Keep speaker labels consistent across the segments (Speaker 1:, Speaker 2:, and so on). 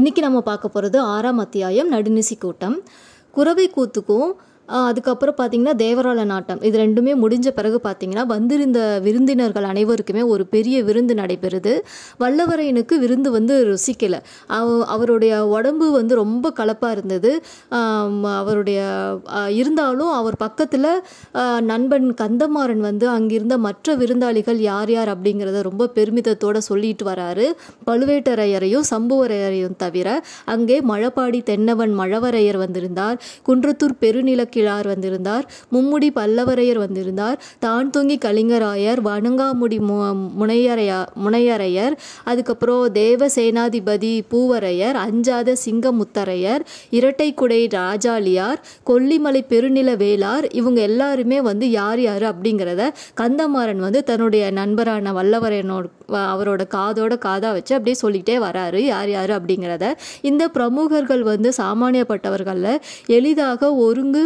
Speaker 1: இன்றைக்கி நம்ம பார்க்க போகிறது ஆறாம் அத்தியாயம் நடுநிசி கூட்டம் குறவை கூத்துக்கும் அதுக்கப்புறம் பார்த்தீங்கன்னா தேவராள நாட்டம் இது ரெண்டுமே முடிஞ்ச பிறகு பார்த்திங்கன்னா வந்திருந்த விருந்தினர்கள் அனைவருக்குமே ஒரு பெரிய விருந்து நடைபெறுது வல்லவரையனுக்கு விருந்து வந்து ருசிக்கலை அவருடைய உடம்பு வந்து ரொம்ப கலப்பாக இருந்தது அவருடைய இருந்தாலும் அவர் பக்கத்தில் நண்பன் கந்தமாறன் வந்து அங்கிருந்த மற்ற விருந்தாளிகள் யார் யார் அப்படிங்கிறத ரொம்ப பெருமிதத்தோடு சொல்லிட்டு வராரு பழுவேட்டரையரையும் சம்புவரையரையும் தவிர அங்கே மழப்பாடி தென்னவன் மழவரையர் வந்திருந்தார் குன்றத்தூர் பெருநிலக்கி கிழார் வந்திருந்தார் மும்முடி பல்லவரையர் வந்திருந்தார் தான் தொங்கி கலிங்கராயர் வணங்காமுடி மு முனையரையா முனையரையர் அதுக்கப்புறம் தேவ சேனாதிபதி பூவரையர் அஞ்சாத சிங்கமுத்தரையர் இரட்டைக்குடை ராஜாளியார் கொல்லிமலை பெருநில வேளார் இவங்க எல்லாருமே வந்து யார் யார் அப்படிங்கிறத கந்தமாறன் வந்து தன்னுடைய நண்பரான வல்லவரையனோட அவரோட காதோட காதாக வச்சு அப்படியே சொல்லிக்கிட்டே வராரு யார் யார் அப்படிங்கிறத இந்த பிரமுகர்கள் வந்து சாமானியப்பட்டவர்களில் எளிதாக ஒருங்கு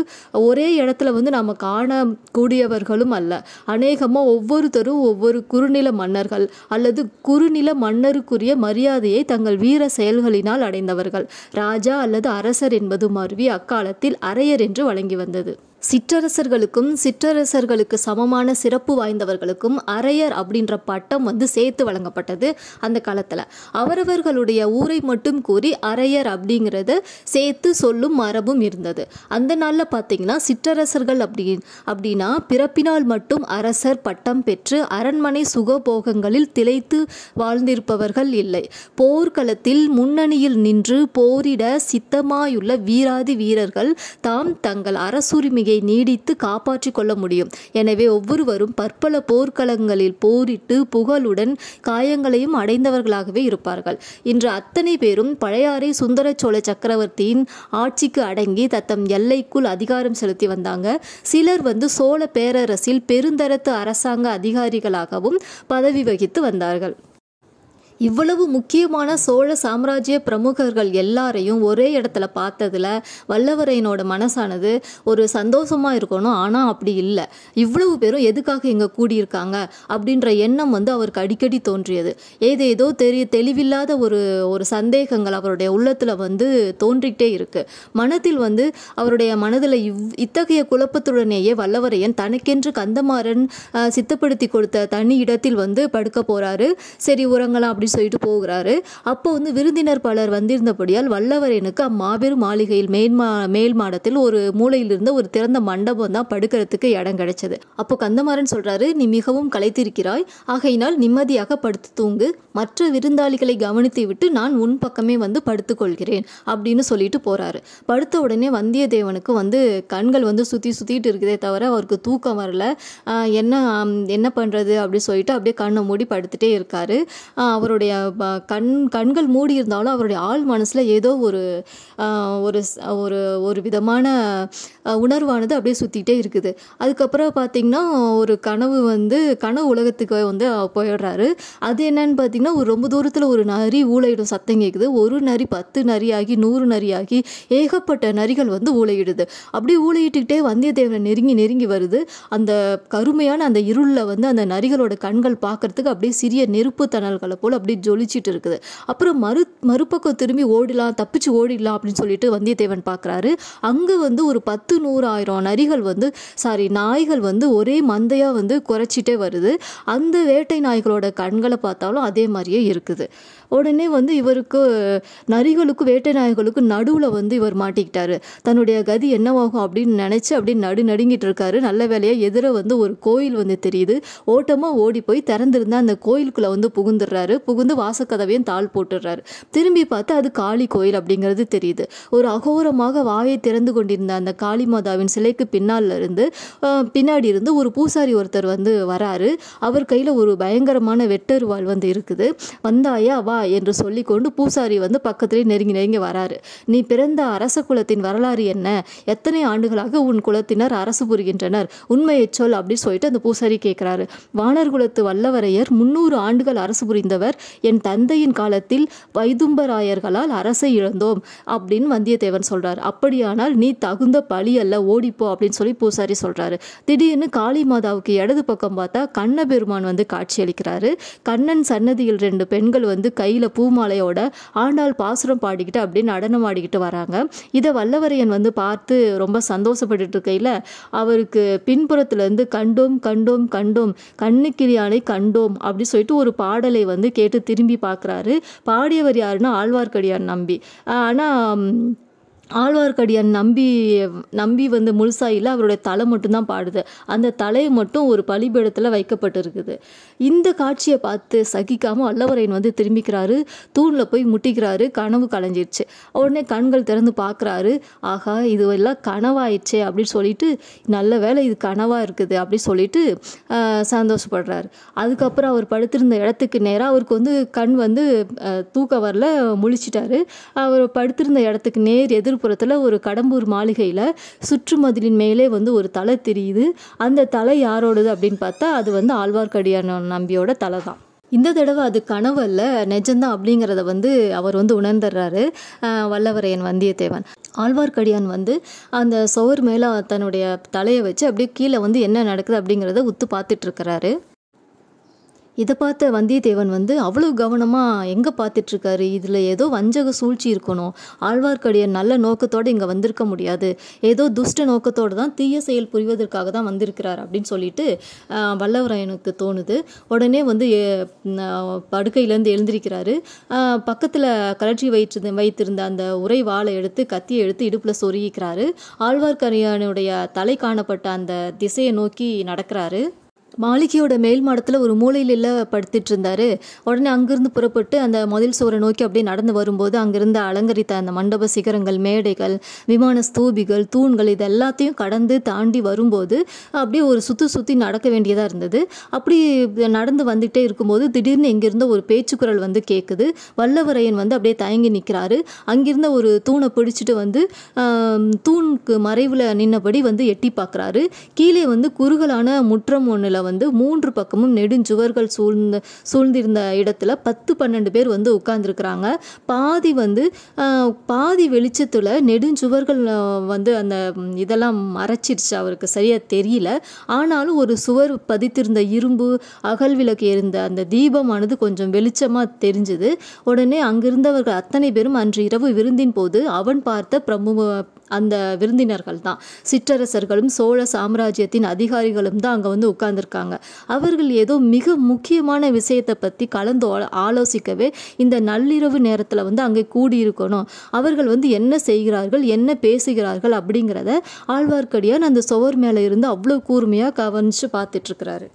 Speaker 1: ஒரே இடத்துல வந்து நாம் காணக்கூடியவர்களும் அல்ல அநேகமாக ஒவ்வொருத்தரும் ஒவ்வொரு குறுநில மன்னர்கள் அல்லது குறுநில மன்னருக்குரிய மரியாதையை தங்கள் வீர செயல்களினால் அடைந்தவர்கள் ராஜா அல்லது அரசர் என்பது மருவி அக்காலத்தில் அரையர் என்று வழங்கி வந்தது சிற்றரசர்களுக்கும் சிற்றரசர்களுக்கு சமமான சிறப்பு வாய்ந்தவர்களுக்கும் அரையர் அப்படின்ற பட்டம் வந்து சேர்த்து வழங்கப்பட்டது அந்த காலத்தில் அவரவர்களுடைய ஊரை மட்டும் கூறி அரையர் அப்படிங்கிறது சேர்த்து சொல்லும் மரபும் இருந்தது அந்த நாளில் பார்த்தீங்கன்னா சிற்றரசர்கள் அப்படி அப்படின்னா பிறப்பினால் மட்டும் அரசர் பட்டம் பெற்று அரண்மனை சுகபோகங்களில் திளைத்து வாழ்ந்திருப்பவர்கள் இல்லை போர்க்களத்தில் முன்னணியில் நின்று போரிட சித்தமாயுள்ள வீராதி வீரர்கள் தாம் தங்கள் அரசுரிமையை அமைதியை நீடித்து காப்பாற்றிக் கொள்ள முடியும் எனவே ஒவ்வொருவரும் பற்பல போர்க்களங்களில் போரிட்டு புகழுடன் காயங்களையும் அடைந்தவர்களாகவே இருப்பார்கள் இன்று அத்தனை பேரும் பழையாறை சுந்தர சோழ சக்கரவர்த்தியின் ஆட்சிக்கு அடங்கி தத்தம் எல்லைக்குள் அதிகாரம் செலுத்தி வந்தாங்க சிலர் வந்து சோழ பேரரசில் பெருந்தரத்து அரசாங்க அதிகாரிகளாகவும் பதவி வகித்து வந்தார்கள் இவ்வளவு முக்கியமான சோழ சாம்ராஜ்ய பிரமுகர்கள் எல்லாரையும் ஒரே இடத்துல பார்த்ததில் வல்லவரையனோட மனசானது ஒரு சந்தோஷமாக இருக்கணும் ஆனால் அப்படி இல்லை இவ்வளவு பேரும் எதுக்காக இங்கே கூடியிருக்காங்க அப்படின்ற எண்ணம் வந்து அவருக்கு அடிக்கடி தோன்றியது ஏதேதோ தெரிய தெளிவில்லாத ஒரு ஒரு சந்தேகங்கள் அவருடைய உள்ளத்தில் வந்து தோன்றிக்கிட்டே இருக்குது மனத்தில் வந்து அவருடைய மனதில் இவ் இத்தகைய குழப்பத்துடனேயே வல்லவரையன் தனக்கென்று கந்தமாறன் சித்தப்படுத்தி கொடுத்த தனி இடத்தில் வந்து படுக்க போகிறாரு சரி உரங்களாம் அப்படி சொல்லிட்டு போகிறாரு அப்போ வந்து விருந்தினர் பலர் வந்திருந்தபடியால் வல்லவரேனுக்கு அம்மாபெரும் மாளிகையில் மேல்மா மேல் மாடத்தில் ஒரு மூலையிலிருந்து இருந்த ஒரு திறந்த மண்டபம் தான் படுக்கிறதுக்கு இடம் கிடைச்சது அப்போ கந்தமாறன் சொல்றாரு நீ மிகவும் களைத்திருக்கிறாய் ஆகையினால் நிம்மதியாக படுத்து தூங்கு மற்ற விருந்தாளிகளை கவனித்து விட்டு நான் உன் பக்கமே வந்து படுத்துக்கொள்கிறேன் அப்படின்னு சொல்லிட்டு போறாரு படுத்த உடனே வந்தியத்தேவனுக்கு வந்து கண்கள் வந்து சுத்தி சுத்திட்டு இருக்குதே தவிர அவருக்கு தூக்கம் வரல என்ன என்ன பண்றது அப்படின்னு சொல்லிட்டு அப்படியே கண்ணை மூடி படுத்துட்டே இருக்காரு அவரோட அவருடைய கண் கண்கள் மூடி இருந்தாலும் அவருடைய ஆள் மனசில் ஏதோ ஒரு ஒரு ஒரு விதமான உணர்வானது அப்படியே சுற்றிக்கிட்டே இருக்குது அதுக்கப்புறம் பார்த்திங்கன்னா ஒரு கனவு வந்து கனவு உலகத்துக்கு வந்து போயிடுறாரு அது என்னன்னு பார்த்திங்கன்னா ஒரு ரொம்ப தூரத்தில் ஒரு நரி ஊழையிடும் சத்தம் கேட்குது ஒரு நரி பத்து நரியாகி நூறு நரியாகி ஏகப்பட்ட நரிகள் வந்து ஊழையிடுது அப்படியே ஊழையிட்டுக்கிட்டே வந்தியத்தேவனை நெருங்கி நெருங்கி வருது அந்த கருமையான அந்த இருளில் வந்து அந்த நரிகளோட கண்கள் பார்க்குறதுக்கு அப்படியே சிறிய நெருப்பு தணல்களை போல் அப்படி ஜொலிச்சிட்டு இருக்குது அப்புறம் மறு மறுபக்கம் திரும்பி ஓடிலாம் தப்பிச்சு ஓடிடலாம் அப்படின்னு சொல்லிட்டு வந்தியத்தேவன் பார்க்குறாரு அங்கே வந்து ஒரு பத்து நூறு ஆயிரம் நரிகள் வந்து சாரி நாய்கள் வந்து ஒரே மந்தையாக வந்து குறைச்சிட்டே வருது அந்த வேட்டை நாய்களோட கண்களை பார்த்தாலும் அதே மாதிரியே இருக்குது உடனே வந்து இவருக்கு நரிகளுக்கும் வேட்டை நாய்களுக்கும் நடுவில் வந்து இவர் மாட்டிக்கிட்டாரு தன்னுடைய கதி என்னவாகும் அப்படின்னு நினச்சி அப்படி நடு நடுங்கிட்டு இருக்காரு நல்ல வேலையாக எதிர வந்து ஒரு கோயில் வந்து தெரியுது ஓட்டமாக ஓடி போய் திறந்திருந்தா அந்த கோயிலுக்குள்ளே வந்து புகுந்துடுறாரு புகுந்து வாசக்கதவையும் தாள் போட்டுடுறாரு திரும்பி பார்த்து அது காளி கோயில் அப்படிங்கிறது தெரியுது ஒரு அகோரமாக வாயை திறந்து கொண்டிருந்த அந்த காளி மாதாவின் சிலைக்கு பின்னால் இருந்து பின்னாடி இருந்து ஒரு பூசாரி ஒருத்தர் வந்து வராரு அவர் கையில் ஒரு பயங்கரமான வெட்டருவாள் வந்து இருக்குது வந்தாயா வா என்று சொல்லிக்கொண்டு பூசாரி வந்து பக்கத்திலே நெருங்கி நெருங்கி வராரு நீ பிறந்த அரச குலத்தின் வரலாறு என்ன எத்தனை ஆண்டுகளாக உன் குலத்தினர் அரசு புரிகின்றனர் உண்மையை சொல் அப்படின்னு சொல்லிட்டு அந்த பூசாரி கேட்குறாரு வானர் குலத்து வல்லவரையர் முன்னூறு ஆண்டுகள் அரசு புரிந்தவர் என் தந்தையின் காலத்தில் வைதும்பராயர்களால் அரசை இழந்தோம் அப்படின்னு வந்தியத்தேவன் சொல்றாரு அப்படியானால் நீ தகுந்த பழி அல்ல ஓடிப்போ அப்படின்னு சொல்லி பூசாரி சொல்றாரு திடீர்னு காளி மாதாவுக்கு இடது பக்கம் பார்த்தா கண்ண பெருமான் வந்து அளிக்கிறாரு கண்ணன் சன்னதியில் ரெண்டு பெண்கள் வந்து க கையில் பூமாலையோட ஆண்டாள் பாசுரம் பாடிக்கிட்டு அப்படியே நடனம் ஆடிக்கிட்டு வராங்க இதை வல்லவரையன் வந்து பார்த்து ரொம்ப சந்தோஷப்பட்டு இருக்கையில் அவருக்கு பின்புறத்துலேருந்து கண்டோம் கண்டோம் கண்டோம் கண்ணுக்கிரியானை கண்டோம் அப்படி சொல்லிட்டு ஒரு பாடலை வந்து கேட்டு திரும்பி பார்க்குறாரு பாடியவர் யாருன்னா ஆழ்வார்க்கடியான் நம்பி ஆனால் ஆழ்வார்க்கடியான் நம்பி நம்பி வந்து முழுசாயில் அவருடைய தலை மட்டும்தான் பாடுது அந்த தலையை மட்டும் ஒரு பலிபீடத்தில் வைக்கப்பட்டிருக்குது இந்த காட்சியை பார்த்து சகிக்காமல் வல்லவரையன் வந்து திரும்பிக்கிறாரு தூணில் போய் முட்டிக்கிறாரு கனவு களைஞ்சிருச்சு உடனே கண்கள் திறந்து பார்க்குறாரு ஆகா இது எல்லாம் கனவாயிடுச்சே அப்படின்னு சொல்லிட்டு நல்ல வேலை இது கனவாக இருக்குது அப்படின்னு சொல்லிட்டு சந்தோஷப்படுறாரு அதுக்கப்புறம் அவர் படுத்திருந்த இடத்துக்கு நேராக அவருக்கு வந்து கண் வந்து தூக்க வரல முழிச்சிட்டாரு அவர் படுத்திருந்த இடத்துக்கு நேர் எதிர் எதிர்ப்புறத்தில் ஒரு கடம்பூர் மாளிகையில் சுற்றுமதிலின் மேலே வந்து ஒரு தலை தெரியுது அந்த தலை யாரோடது அப்படின்னு பார்த்தா அது வந்து ஆழ்வார்க்கடியான நம்பியோட தலை தான் இந்த தடவை அது கனவு அல்ல நெஜந்தான் அப்படிங்கிறத வந்து அவர் வந்து உணர்ந்துடுறாரு வல்லவரையன் வந்தியத்தேவன் ஆழ்வார்க்கடியான் வந்து அந்த சுவர் மேலே தன்னுடைய தலையை வச்சு அப்படியே கீழே வந்து என்ன நடக்குது அப்படிங்கிறத உத்து இருக்கிறாரு இதை பார்த்த வந்தியத்தேவன் வந்து அவ்வளோ கவனமாக எங்கே பார்த்துட்ருக்காரு இதில் ஏதோ வஞ்சக சூழ்ச்சி இருக்கணும் ஆழ்வார்க்கடியார் நல்ல நோக்கத்தோடு இங்கே வந்திருக்க முடியாது ஏதோ துஷ்ட நோக்கத்தோடு தான் தீய செயல் புரிவதற்காக தான் வந்திருக்கிறார் அப்படின்னு சொல்லிட்டு வல்லவராயனுக்கு தோணுது உடனே வந்து படுக்கையிலேருந்து எழுந்திருக்கிறாரு பக்கத்தில் கலற்றி வைத்து வைத்திருந்த அந்த உரை வாழை எடுத்து கத்தியை எடுத்து இடுப்பில் சொருகிக்கிறாரு ஆழ்வார்க்கடியானுடைய தலை காணப்பட்ட அந்த திசையை நோக்கி நடக்கிறாரு மாளிகையோட மேல் மாடத்தில் ஒரு மூலையில் படுத்திட்டு இருந்தார் உடனே அங்கேருந்து புறப்பட்டு அந்த மதில் சுவரை நோக்கி அப்படியே நடந்து வரும்போது அங்கேருந்து அலங்கரித்த அந்த மண்டப சிகரங்கள் மேடைகள் விமான ஸ்தூபிகள் தூண்கள் இது எல்லாத்தையும் கடந்து தாண்டி வரும்போது அப்படியே ஒரு சுற்றி சுற்றி நடக்க வேண்டியதாக இருந்தது அப்படி நடந்து வந்துகிட்டே இருக்கும்போது திடீர்னு இங்கிருந்து ஒரு பேச்சுக்குரல் வந்து கேட்குது வல்லவரையன் வந்து அப்படியே தயங்கி நிற்கிறாரு அங்கிருந்த ஒரு தூணை பிடிச்சிட்டு வந்து தூணுக்கு மறைவில் நின்னபடி வந்து எட்டி பார்க்குறாரு கீழே வந்து குறுகலான முற்றம் ஒன்றில் வந்து மூன்று பக்கமும் நெடுஞ்சுவர்கள் சூழ்ந்த சூழ்ந்திருந்த இடத்துல பத்து பன்னெண்டு பேர் வந்து உட்கார்ந்துருக்குறாங்க பாதி வந்து பாதி வெளிச்சத்தில் நெடுஞ்சுவர்கள் வந்து அந்த இதெல்லாம் மறைச்சிருச்சு அவருக்கு சரியாக தெரியல ஆனாலும் ஒரு சுவர் பதித்திருந்த இரும்பு அகல் விளக்கு இருந்த அந்த தீபமானது கொஞ்சம் வெளிச்சமாக தெரிஞ்சுது உடனே அங்கிருந்தவர்கள் அத்தனை பேரும் அன்று இரவு விருந்தின் போது அவன் பார்த்த பிரமு அந்த விருந்தினர்கள் தான் சிற்றரசர்களும் சோழ சாம்ராஜ்யத்தின் அதிகாரிகளும் தான் அங்கே வந்து உட்கார்ந்துருக்காங்க அவர்கள் ஏதோ மிக முக்கியமான விஷயத்தை பற்றி கலந்து ஆலோசிக்கவே இந்த நள்ளிரவு நேரத்தில் வந்து அங்கே கூடியிருக்கணும் அவர்கள் வந்து என்ன செய்கிறார்கள் என்ன பேசுகிறார்கள் அப்படிங்கிறத ஆழ்வார்க்கடியான் அந்த சுவர் மேலே இருந்து அவ்வளோ கூர்மையாக கவனித்து பார்த்துட்ருக்கிறாரு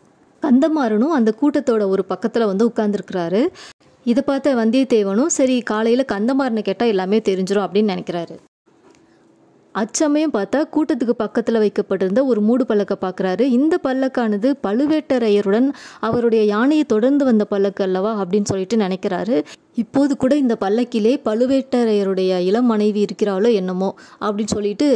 Speaker 1: கந்தமாறனும் அந்த கூட்டத்தோட ஒரு பக்கத்தில் வந்து உட்கார்ந்துருக்கிறாரு இதை பார்த்த வந்தியத்தேவனும் சரி காலையில் கந்தமாறனை கேட்டால் எல்லாமே தெரிஞ்சிடும் அப்படின்னு நினைக்கிறாரு அச்சமயம் பார்த்தா கூட்டத்துக்கு பக்கத்தில் வைக்கப்பட்டிருந்த ஒரு மூடு பல்லக்கை பார்க்குறாரு இந்த பல்லக்கானது பழுவேட்டரையருடன் அவருடைய யானையை தொடர்ந்து வந்த பல்லக்கு அல்லவா அப்படின்னு சொல்லிட்டு நினைக்கிறாரு இப்போது கூட இந்த பல்லக்கிலே பழுவேட்டரையருடைய இளம் மனைவி இருக்கிறாளோ என்னமோ அப்படின்னு சொல்லிட்டு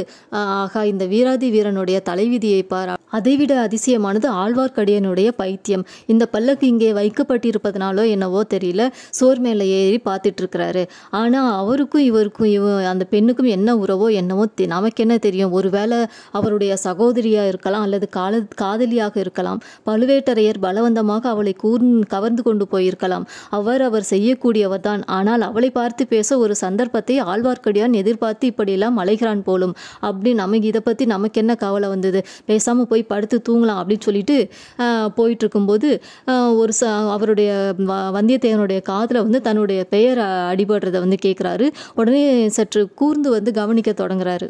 Speaker 1: ஆகா இந்த வீராதி வீரனுடைய தலைவிதியை பார் அதைவிட அதிசயமானது ஆழ்வார்க்கடியனுடைய பைத்தியம் இந்த பல்லக்கு இங்கே வைக்கப்பட்டிருப்பதனாலோ என்னவோ தெரியல சோர் மேலே ஏறி பார்த்துட்டு இருக்கிறாரு ஆனால் அவருக்கும் இவருக்கும் இவ அந்த பெண்ணுக்கும் என்ன உறவோ என்னவோ நமக்கு என்ன தெரியும் ஒருவேளை அவருடைய சகோதரியாக இருக்கலாம் அல்லது கால காதலியாக இருக்கலாம் பழுவேட்டரையர் பலவந்தமாக அவளை கூர் கவர்ந்து கொண்டு போயிருக்கலாம் அவர் அவர் செய்யக்கூடியவர் தான் ஆனால் அவளை பார்த்து பேச ஒரு சந்தர்ப்பத்தை ஆழ்வார்க்கடியான் எதிர்பார்த்து இப்படியெல்லாம் அலைகிறான் போலும் அப்படி நமக்கு இதை பற்றி நமக்கு என்ன கவலை வந்தது பேசாமல் போய் படுத்து தூங்கலாம் அப்படின்னு சொல்லிட்டு போயிட்டு இருக்கும்போது ஒரு ச அவருடைய வந்தியத்தேவனுடைய காதில் வந்து தன்னுடைய பெயர் அடிபடுறதை வந்து கேட்குறாரு உடனே சற்று கூர்ந்து வந்து கவனிக்க தொடங்குறாரு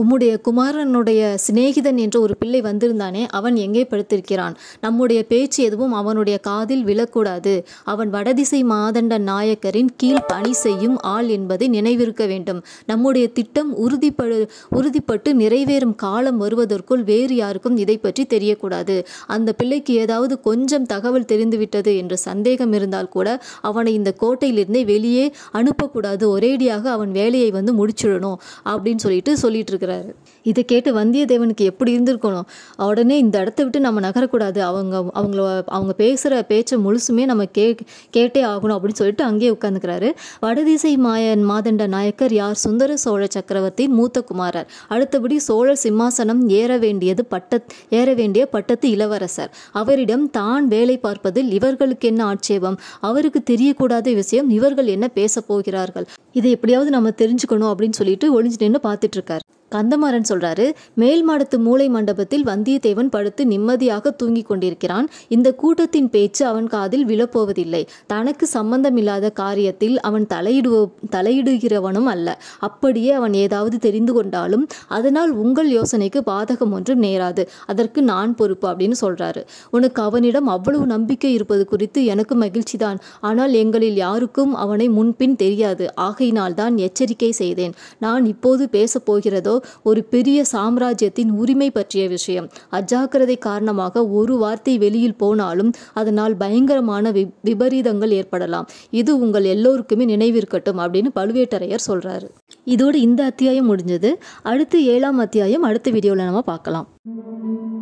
Speaker 1: உம்முடைய குமாரனுடைய சிநேகிதன் என்ற ஒரு பிள்ளை வந்திருந்தானே அவன் எங்கே படுத்திருக்கிறான் நம்முடைய பேச்சு எதுவும் அவனுடைய காதில் விழக்கூடாது அவன் வடதிசை மாதண்ட நாயக்கரின் கீழ் பணி செய்யும் ஆள் என்பதை நினைவிருக்க வேண்டும் நம்முடைய திட்டம் உறுதிப்படு உறுதிப்பட்டு நிறைவேறும் காலம் வருவதற்குள் வேறு யாருக்கும் இதை பற்றி தெரியக்கூடாது அந்த பிள்ளைக்கு ஏதாவது கொஞ்சம் தகவல் தெரிந்துவிட்டது என்ற சந்தேகம் இருந்தால் கூட அவனை இந்த கோட்டையிலிருந்தே வெளியே அனுப்பக்கூடாது ஒரேடியாக அவன் வேலையை வந்து முடிச்சிடணும் அப்படின்னு சொல்லிட்டு சொல்லிட்டு சொல்லியிருக்கிறாரு இதை கேட்டு வந்தியத்தேவனுக்கு எப்படி இருந்திருக்கணும் உடனே இந்த இடத்த விட்டு நம்ம நகரக்கூடாது அவங்க அவங்கள அவங்க பேசுகிற பேச்சை முழுசுமே நம்ம கே கேட்டே ஆகணும் அப்படின்னு சொல்லிட்டு அங்கேயே உட்காந்துக்கிறாரு வடதிசை மாயன் மாதண்ட நாயக்கர் யார் சுந்தர சோழ சக்கரவர்த்தியின் மூத்த குமாரர் அடுத்தபடி சோழ சிம்மாசனம் ஏற வேண்டியது பட்ட ஏற வேண்டிய பட்டத்து இளவரசர் அவரிடம் தான் வேலை பார்ப்பதில் இவர்களுக்கு என்ன ஆட்சேபம் அவருக்கு தெரியக்கூடாத விஷயம் இவர்கள் என்ன பேச போகிறார்கள் இதை எப்படியாவது நம்ம தெரிஞ்சுக்கணும் அப்படின்னு சொல்லிட்டு ஒளிஞ்சு நின்று பார்த்துட்ருக்காரு கந்தமாறன் சொல்றாரு மேல் மாடத்து மூளை மண்டபத்தில் வந்தியத்தேவன் படுத்து நிம்மதியாக தூங்கி கொண்டிருக்கிறான் இந்த கூட்டத்தின் பேச்சு அவன் காதில் விழப்போவதில்லை தனக்கு சம்பந்தமில்லாத காரியத்தில் அவன் தலையிடுவ தலையிடுகிறவனும் அல்ல அப்படியே அவன் ஏதாவது தெரிந்து கொண்டாலும் அதனால் உங்கள் யோசனைக்கு பாதகம் ஒன்றும் நேராது அதற்கு நான் பொறுப்பு அப்படின்னு சொல்றாரு உனக்கு அவனிடம் அவ்வளவு நம்பிக்கை இருப்பது குறித்து எனக்கு மகிழ்ச்சிதான் ஆனால் எங்களில் யாருக்கும் அவனை முன்பின் தெரியாது ஆக ஆகையினால் தான் எச்சரிக்கை செய்தேன் நான் இப்போது பேசப்போகிறதோ ஒரு பெரிய சாம்ராஜ்யத்தின் உரிமை பற்றிய விஷயம் அஜாக்கிரதை காரணமாக ஒரு வார்த்தை வெளியில் போனாலும் அதனால் பயங்கரமான விபரீதங்கள் ஏற்படலாம் இது உங்கள் எல்லோருக்குமே நினைவிருக்கட்டும் அப்படின்னு பழுவேட்டரையர் சொல்றாரு இதோடு இந்த அத்தியாயம் முடிஞ்சது அடுத்து ஏழாம் அத்தியாயம் அடுத்த வீடியோவில் நம்ம பார்க்கலாம்